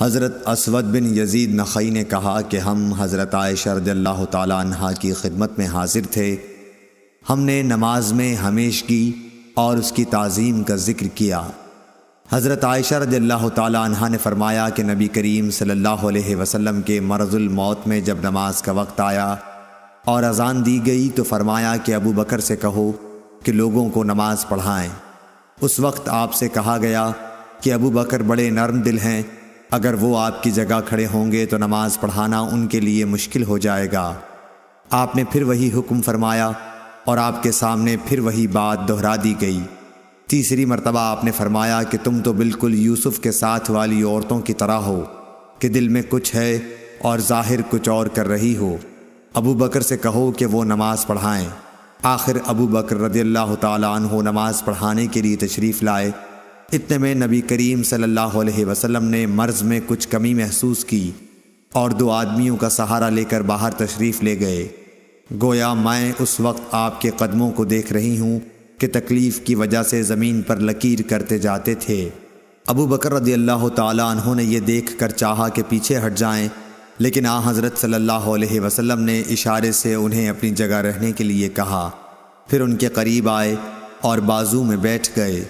हज़रत असवद बिन यजीद नख़ई ने कहा कि हम हज़रत आयशा रद्ला तह की खिदमत में हाजिर थे हमने नमाज में हमेश की और उसकी तज़ीम का ज़िक्र किया हज़रत आयशा रद्ला तह ने फ़रमाया कि नबी करीम सल्ला वसलम के मरजुल मौत में जब नमाज का वक्त आया और अजान दी गई तो फरमाया कि अबू बकर से कहो कि लोगों को नमाज पढ़ाएँ उस वक्त आपसे कहा गया कि अबू बकर बड़े नरम दिल हैं अगर वो आपकी जगह खड़े होंगे तो नमाज पढ़ाना उनके लिए मुश्किल हो जाएगा आपने फिर वही हुक्म फरमाया और आपके सामने फिर वही बात दोहरा दी गई तीसरी मरतबा आपने फरमाया कि तुम तो बिल्कुल यूसुफ के साथ वाली औरतों की तरह हो कि दिल में कुछ है और जाहिर कुछ और कर रही हो अबू बकर से कहो कि वो नमाज़ पढ़ाएं आखिर अबू बकर रदी तमाज़ नमाज़ पढ़ाने के लिए तशरीफ़ लाए इतने में नबी करीम सल्लल्लाहु अलैहि वसल्लम ने मर्ज़ में कुछ कमी महसूस की और दो आदमियों का सहारा लेकर बाहर तशरीफ़ ले गए गोया मैं उस वक्त आपके कदमों को देख रही हूँ कि तकलीफ़ की वजह से ज़मीन पर लकीर करते जाते थे अबू बकर रदी अल्लाह तहों ने यह देख कर चाहा के पीछे हट जाएँ लेकिन आ हज़रत सल्ला अलैहि ने इशारे से उन्हें अपनी जगह रहने के लिए कहा फिर उनके करीब आए और बाजू में बैठ गए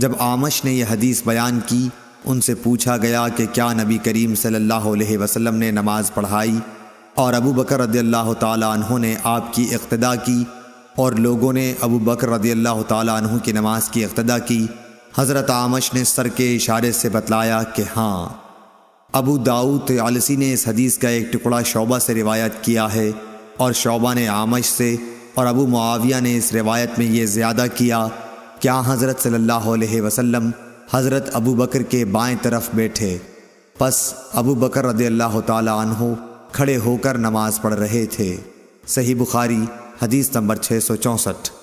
जब आमश ने यह हदीस बयान की उनसे पूछा गया कि क्या नबी करीम सल्लल्लाहु अलैहि वसल्लम ने नमाज पढ़ाई और अबू बकर रदी अल्लाह तहों ने आपकी इक्तदा की और लोगों ने अबू बकर रदी अल्लाह तहों की नमाज की इक्तदा की हज़रत आमश ने सर के इशारे से बतलाया कि हाँ अबू दाऊद आलसी ने इस हदीस का एक टुकड़ा शोबा से रिवायत किया है और शोबा ने आमश से और अबू मुआविया ने इस रिवायत में ये ज़्यादा किया क्या हज़रत सल्लल्लाहु अलैहि वसल्लम हज़रत अबू बकर के बाएं तरफ बैठे बस अबू बकर रदी अल्लाह तहो खड़े होकर नमाज पढ़ रहे थे सही बुखारी हदीस नंबर छः सौ चौंसठ